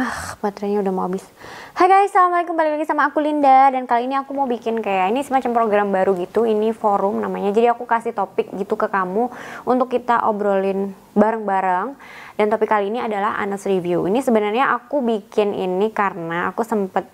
Ah, baterainya udah mau habis. Hai guys, Assalamualaikum. Balik lagi sama aku Linda. Dan kali ini aku mau bikin kayak, ini semacam program baru gitu. Ini forum namanya. Jadi aku kasih topik gitu ke kamu untuk kita obrolin bareng-bareng. Dan topik kali ini adalah Anas review. Ini sebenarnya aku bikin ini karena aku sempet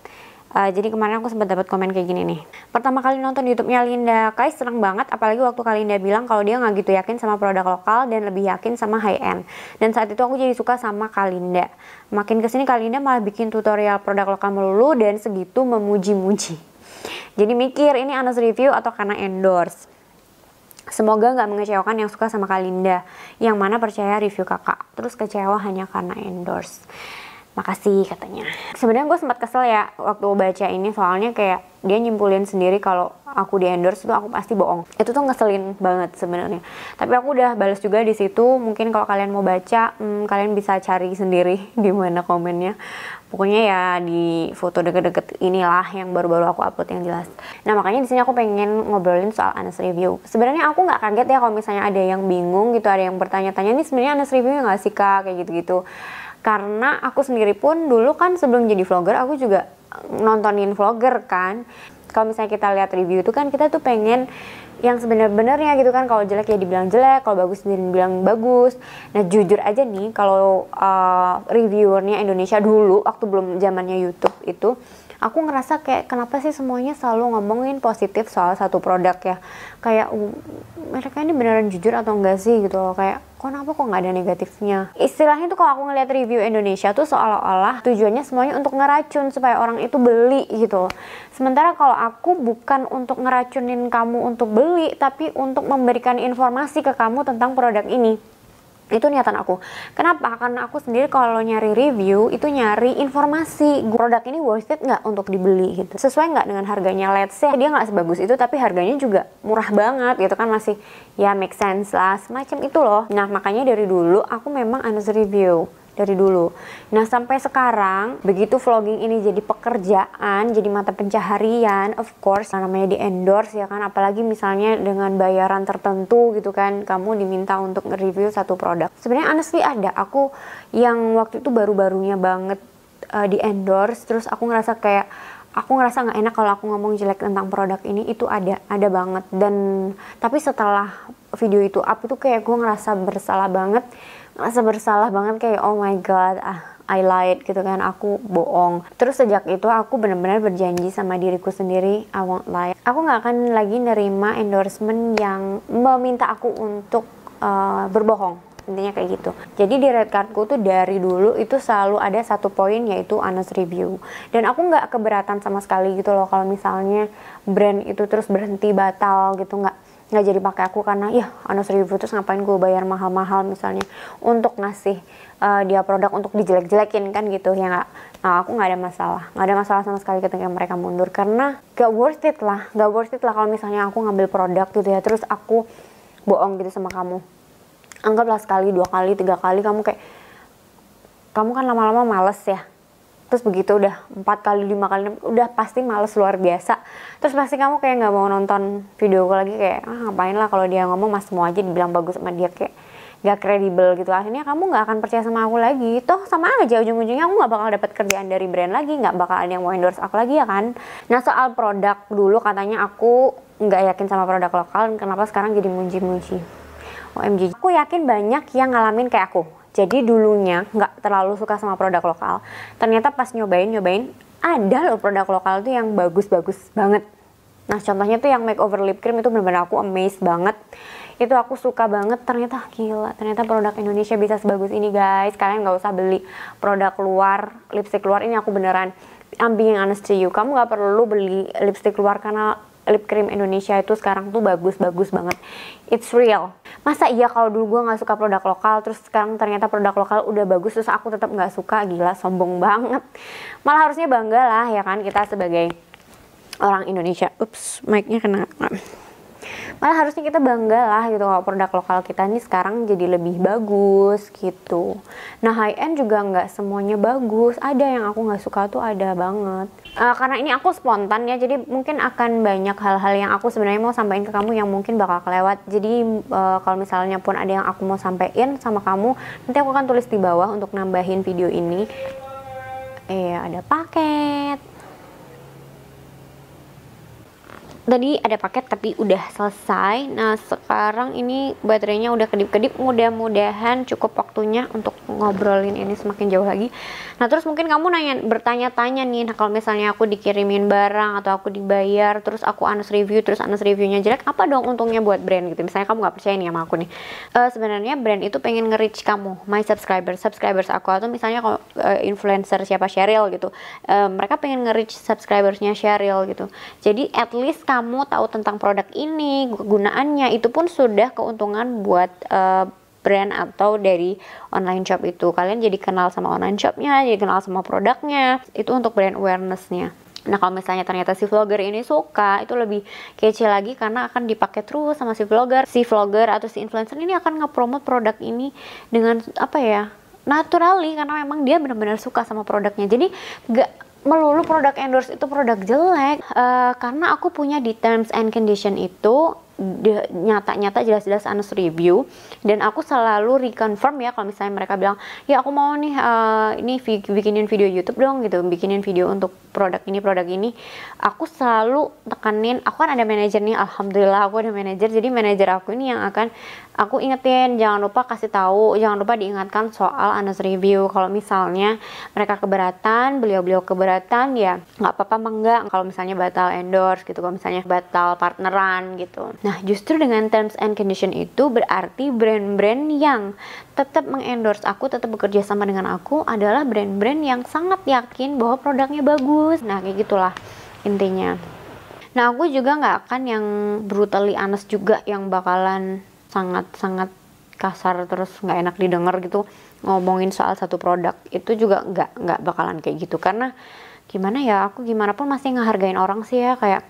Uh, jadi kemarin aku sempat dapat komen kayak gini nih. Pertama kali nonton YouTube-nya Linda Kai seneng banget apalagi waktu kali Linda bilang kalau dia nggak gitu yakin sama produk lokal dan lebih yakin sama high end. Dan saat itu aku jadi suka sama Kalinda. Makin kesini Kalinda malah bikin tutorial produk lokal melulu dan segitu memuji-muji. Jadi mikir ini honest review atau karena endorse. Semoga nggak mengecewakan yang suka sama Kalinda, yang mana percaya review kakak, terus kecewa hanya karena endorse makasih katanya sebenarnya gue sempat kesel ya waktu baca ini soalnya kayak dia nyimpulin sendiri kalau aku di endorse itu aku pasti bohong itu tuh ngeselin banget sebenarnya tapi aku udah balas juga di situ mungkin kalau kalian mau baca hmm, kalian bisa cari sendiri di mana komennya pokoknya ya di foto deket-deket inilah yang baru-baru aku upload yang jelas nah makanya di sini aku pengen ngobrolin soal honest review sebenarnya aku nggak kaget ya kalau misalnya ada yang bingung gitu ada yang bertanya-tanya ini sebenarnya honest review nggak sih kak kayak gitu-gitu karena aku sendiri pun dulu kan sebelum jadi vlogger aku juga nontonin vlogger kan kalau misalnya kita lihat review itu kan kita tuh pengen yang sebenar-benarnya gitu kan kalau jelek ya dibilang jelek kalau bagus dibilang bagus nah jujur aja nih kalau uh, reviewernya Indonesia dulu waktu belum zamannya YouTube itu aku ngerasa kayak kenapa sih semuanya selalu ngomongin positif soal satu produk ya kayak mereka ini beneran jujur atau enggak sih gitu loh kayak kok kenapa kok nggak ada negatifnya istilahnya tuh kalau aku ngeliat review Indonesia tuh seolah-olah tujuannya semuanya untuk ngeracun supaya orang itu beli gitu sementara kalau aku bukan untuk ngeracunin kamu untuk beli tapi untuk memberikan informasi ke kamu tentang produk ini itu niatan aku kenapa karena aku sendiri kalau nyari review itu nyari informasi produk ini worth it nggak untuk dibeli gitu sesuai nggak dengan harganya let's say dia nggak sebagus itu tapi harganya juga murah banget gitu kan masih ya make sense lah semacam itu loh nah makanya dari dulu aku memang honest review dari dulu. Nah, sampai sekarang begitu vlogging ini jadi pekerjaan, jadi mata pencaharian, of course namanya di endorse ya kan, apalagi misalnya dengan bayaran tertentu gitu kan, kamu diminta untuk nge-review satu produk. Sebenarnya honestly ada, aku yang waktu itu baru-barunya banget uh, di endorse terus aku ngerasa kayak aku ngerasa nggak enak kalau aku ngomong jelek tentang produk ini itu ada ada banget dan tapi setelah video itu up itu kayak gue ngerasa bersalah banget rasa bersalah banget kayak oh my god ah I lied gitu kan aku bohong terus sejak itu aku benar-benar berjanji sama diriku sendiri I won't lie aku nggak akan lagi nerima endorsement yang meminta aku untuk uh, berbohong intinya kayak gitu jadi di red cardku tuh dari dulu itu selalu ada satu poin yaitu honest review dan aku nggak keberatan sama sekali gitu loh kalau misalnya brand itu terus berhenti batal gitu nggak nggak jadi pakai aku karena ya anak seribu terus ngapain gue bayar mahal-mahal misalnya untuk ngasih uh, dia produk untuk dijelek-jelekin kan gitu ya nggak nah, aku nggak ada masalah nggak ada masalah sama sekali ketika mereka mundur karena gak worth it lah gak worth it lah kalau misalnya aku ngambil produk gitu ya terus aku bohong gitu sama kamu anggaplah sekali dua kali tiga kali kamu kayak kamu kan lama-lama males ya terus begitu udah empat kali lima kali udah pasti males luar biasa terus pasti kamu kayak nggak mau nonton video aku lagi kayak ah ngapain lah kalau dia ngomong mas semua aja dibilang bagus sama dia kayak nggak kredibel gitu akhirnya kamu nggak akan percaya sama aku lagi toh sama aja ujung-ujungnya aku nggak bakal dapat kerjaan dari brand lagi nggak bakal ada yang mau endorse aku lagi ya kan nah soal produk dulu katanya aku nggak yakin sama produk lokal kenapa sekarang jadi muji-muji OMG aku yakin banyak yang ngalamin kayak aku jadi dulunya nggak terlalu suka sama produk lokal ternyata pas nyobain nyobain ada loh produk lokal tuh yang bagus-bagus banget nah contohnya tuh yang Make Over lip cream itu benar-benar aku amazed banget itu aku suka banget ternyata gila ternyata produk Indonesia bisa sebagus ini guys kalian nggak usah beli produk luar lipstick luar ini aku beneran I'm being honest to you kamu nggak perlu beli lipstick luar karena lip cream Indonesia itu sekarang tuh bagus-bagus banget. It's real. Masa iya kalau dulu gue gak suka produk lokal, terus sekarang ternyata produk lokal udah bagus, terus aku tetap gak suka, gila sombong banget. Malah harusnya bangga lah ya kan kita sebagai orang Indonesia. Ups, mic-nya kena malah harusnya kita bangga lah gitu kalau produk lokal kita nih sekarang jadi lebih bagus gitu nah high end juga nggak semuanya bagus ada yang aku nggak suka tuh ada banget uh, karena ini aku spontan ya jadi mungkin akan banyak hal-hal yang aku sebenarnya mau sampaikan ke kamu yang mungkin bakal kelewat jadi uh, kalau misalnya pun ada yang aku mau sampaikan sama kamu nanti aku akan tulis di bawah untuk nambahin video ini eh ada paket tadi ada paket tapi udah selesai nah sekarang ini baterainya udah kedip-kedip mudah-mudahan cukup waktunya untuk ngobrolin ini semakin jauh lagi nah terus mungkin kamu nanya bertanya-tanya nih nah kalau misalnya aku dikirimin barang atau aku dibayar terus aku anus review terus anus reviewnya jelek apa dong untungnya buat brand gitu misalnya kamu gak percaya nih sama aku nih uh, sebenarnya brand itu pengen nge-reach kamu my subscribers subscribers aku atau misalnya kalau uh, influencer siapa Sheryl gitu uh, mereka pengen nge-reach subscribersnya Sheryl gitu jadi at least kamu kamu tahu tentang produk ini, kegunaannya itu pun sudah keuntungan buat uh, brand atau dari online shop itu. Kalian jadi kenal sama online shopnya, jadi kenal sama produknya. Itu untuk brand awarenessnya. Nah kalau misalnya ternyata si vlogger ini suka itu lebih kece lagi karena akan dipakai terus sama si vlogger Si vlogger atau si influencer ini akan ngepromot produk ini dengan apa ya naturally karena memang dia benar-benar suka sama produknya jadi gak melulu produk endorse itu produk jelek uh, karena aku punya di terms and condition itu nyata-nyata jelas-jelas Anus review dan aku selalu reconfirm ya kalau misalnya mereka bilang ya aku mau nih uh, ini bikinin video YouTube dong gitu bikinin video untuk produk ini produk ini aku selalu tekanin aku kan ada manajer nih alhamdulillah aku ada manajer jadi manajer aku ini yang akan aku ingetin jangan lupa kasih tahu jangan lupa diingatkan soal Anus review kalau misalnya mereka keberatan beliau-beliau keberatan ya nggak apa-apa enggak kalau misalnya batal endorse gitu kalau misalnya batal partneran gitu Nah, justru dengan terms and condition itu berarti brand-brand yang tetap mengendorse aku, tetap bekerja sama dengan aku adalah brand-brand yang sangat yakin bahwa produknya bagus. Nah, kayak gitulah intinya. Nah, aku juga nggak akan yang brutally honest juga yang bakalan sangat-sangat kasar terus nggak enak didengar gitu ngomongin soal satu produk itu juga nggak nggak bakalan kayak gitu karena gimana ya aku gimana pun masih ngehargain orang sih ya kayak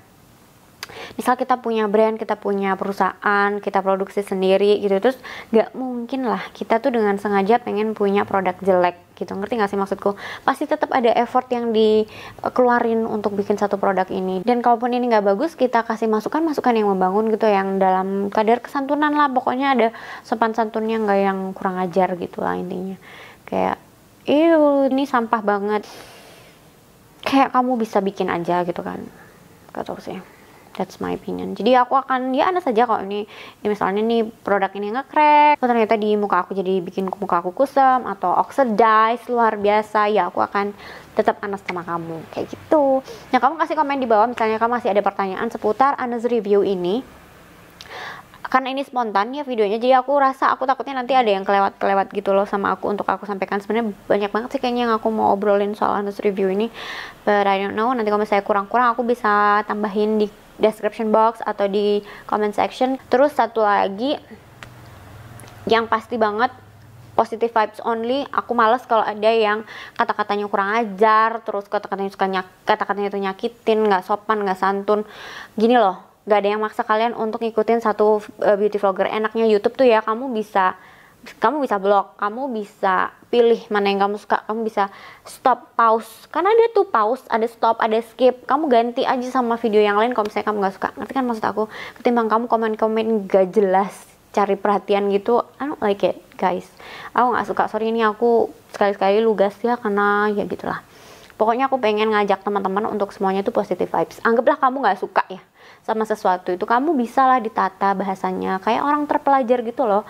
misal kita punya brand, kita punya perusahaan, kita produksi sendiri gitu terus gak mungkin lah kita tuh dengan sengaja pengen punya produk jelek gitu ngerti gak sih maksudku pasti tetap ada effort yang dikeluarin untuk bikin satu produk ini dan kalaupun ini gak bagus kita kasih masukan masukan yang membangun gitu yang dalam kadar kesantunan lah pokoknya ada sopan santunnya gak yang kurang ajar gitu lah intinya kayak iu ini sampah banget kayak kamu bisa bikin aja gitu kan gak tau sih That's my opinion. Jadi aku akan ya aneh saja kok ini ya misalnya nih produk ini ngekrek, atau ternyata di muka aku jadi bikin muka aku kusam atau oxidize luar biasa, ya aku akan tetap anas sama kamu kayak gitu. Nah kamu kasih komen di bawah misalnya kamu masih ada pertanyaan seputar Anas review ini karena ini spontan ya videonya jadi aku rasa aku takutnya nanti ada yang kelewat kelewat gitu loh sama aku untuk aku sampaikan sebenarnya banyak banget sih kayaknya yang aku mau obrolin soal Anus review ini but I don't know nanti kalau misalnya kurang kurang aku bisa tambahin di description box atau di comment section. Terus satu lagi yang pasti banget positive vibes only aku males kalau ada yang kata-katanya kurang ajar terus kata-katanya suka nyak kata-katanya itu nyakitin nggak sopan nggak santun gini loh nggak ada yang maksa kalian untuk ngikutin satu eh, beauty vlogger enaknya YouTube tuh ya kamu bisa kamu bisa blok, kamu bisa pilih mana yang kamu suka, kamu bisa stop, pause. Karena ada tuh pause, ada stop, ada skip. Kamu ganti aja sama video yang lain kalau misalnya kamu gak suka. Ngerti kan maksud aku? Ketimbang kamu komen-komen gak jelas, cari perhatian gitu, I don't like it, guys. Aku gak suka. Sorry ini aku sekali-sekali lugas ya karena ya gitulah. Pokoknya aku pengen ngajak teman-teman untuk semuanya itu positive vibes. Anggaplah kamu gak suka ya sama sesuatu itu kamu bisalah ditata bahasanya kayak orang terpelajar gitu loh.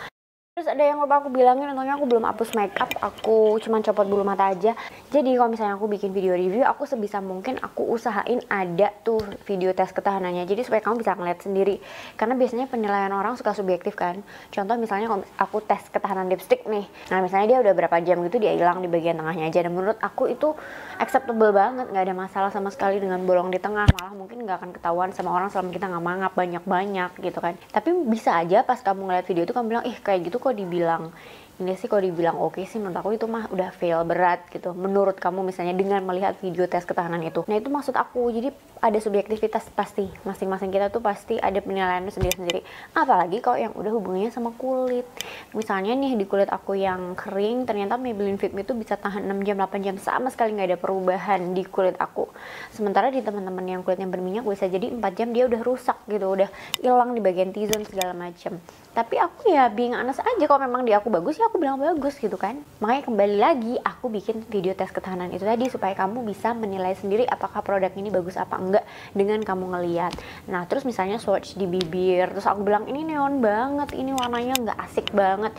Terus ada yang lupa aku bilangin, untungnya aku belum hapus makeup, aku cuma copot bulu mata aja. Jadi kalau misalnya aku bikin video review, aku sebisa mungkin aku usahain ada tuh video tes ketahanannya. Jadi supaya kamu bisa ngeliat sendiri. Karena biasanya penilaian orang suka subjektif kan. Contoh misalnya kalau aku tes ketahanan lipstick nih. Nah misalnya dia udah berapa jam gitu dia hilang di bagian tengahnya aja. Dan menurut aku itu acceptable banget, Gak ada masalah sama sekali dengan bolong di tengah. Malah mungkin gak akan ketahuan sama orang selama kita gak mangap banyak-banyak gitu kan. Tapi bisa aja pas kamu ngeliat video itu kamu bilang, ih kayak gitu kok dibilang ini sih kalau dibilang oke okay sih menurut aku itu mah udah fail berat gitu menurut kamu misalnya dengan melihat video tes ketahanan itu nah itu maksud aku jadi ada subjektivitas pasti masing-masing kita tuh pasti ada penilaiannya sendiri-sendiri apalagi kalau yang udah hubungannya sama kulit misalnya nih di kulit aku yang kering ternyata Maybelline Fit Me itu bisa tahan 6 jam 8 jam sama sekali nggak ada perubahan di kulit aku sementara di teman-teman yang kulitnya berminyak bisa jadi 4 jam dia udah rusak gitu udah hilang di bagian T-zone segala macam tapi aku ya bingung honest aja kalau memang di aku bagus ya aku bilang bagus gitu kan makanya kembali lagi aku bikin video tes ketahanan itu tadi supaya kamu bisa menilai sendiri apakah produk ini bagus apa enggak dengan kamu ngeliat nah terus misalnya swatch di bibir terus aku bilang ini neon banget ini warnanya nggak asik banget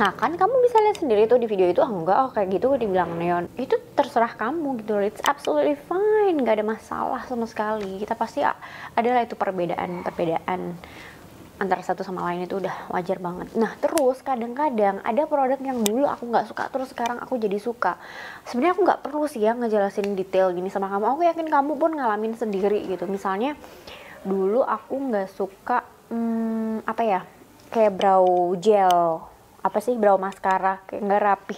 nah kan kamu bisa lihat sendiri tuh di video itu oh, enggak oh kayak gitu dibilang neon itu terserah kamu gitu it's absolutely fine nggak ada masalah sama sekali kita pasti adalah itu perbedaan perbedaan antara satu sama lain itu udah wajar banget. Nah terus kadang-kadang ada produk yang dulu aku nggak suka terus sekarang aku jadi suka. Sebenarnya aku nggak perlu sih ya ngejelasin detail gini sama kamu. Aku yakin kamu pun ngalamin sendiri gitu. Misalnya dulu aku nggak suka hmm, apa ya kayak brow gel apa sih brow mascara kayak nggak rapi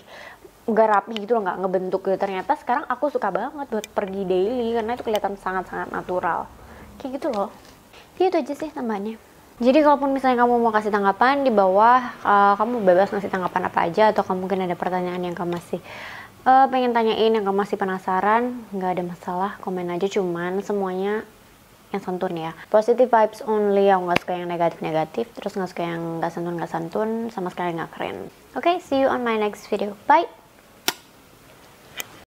nggak rapi gitu loh nggak ngebentuk gitu ternyata sekarang aku suka banget buat pergi daily karena itu kelihatan sangat-sangat natural kayak gitu loh ya, itu aja sih tambahannya jadi kalaupun misalnya kamu mau kasih tanggapan di bawah, uh, kamu bebas ngasih tanggapan apa aja atau kamu mungkin ada pertanyaan yang kamu masih uh, pengen tanyain yang kamu masih penasaran, nggak ada masalah, komen aja cuman semuanya yang santun ya positive vibes only yang nggak suka yang negatif negatif terus nggak suka yang nggak santun nggak santun sama sekali nggak keren oke okay, see you on my next video bye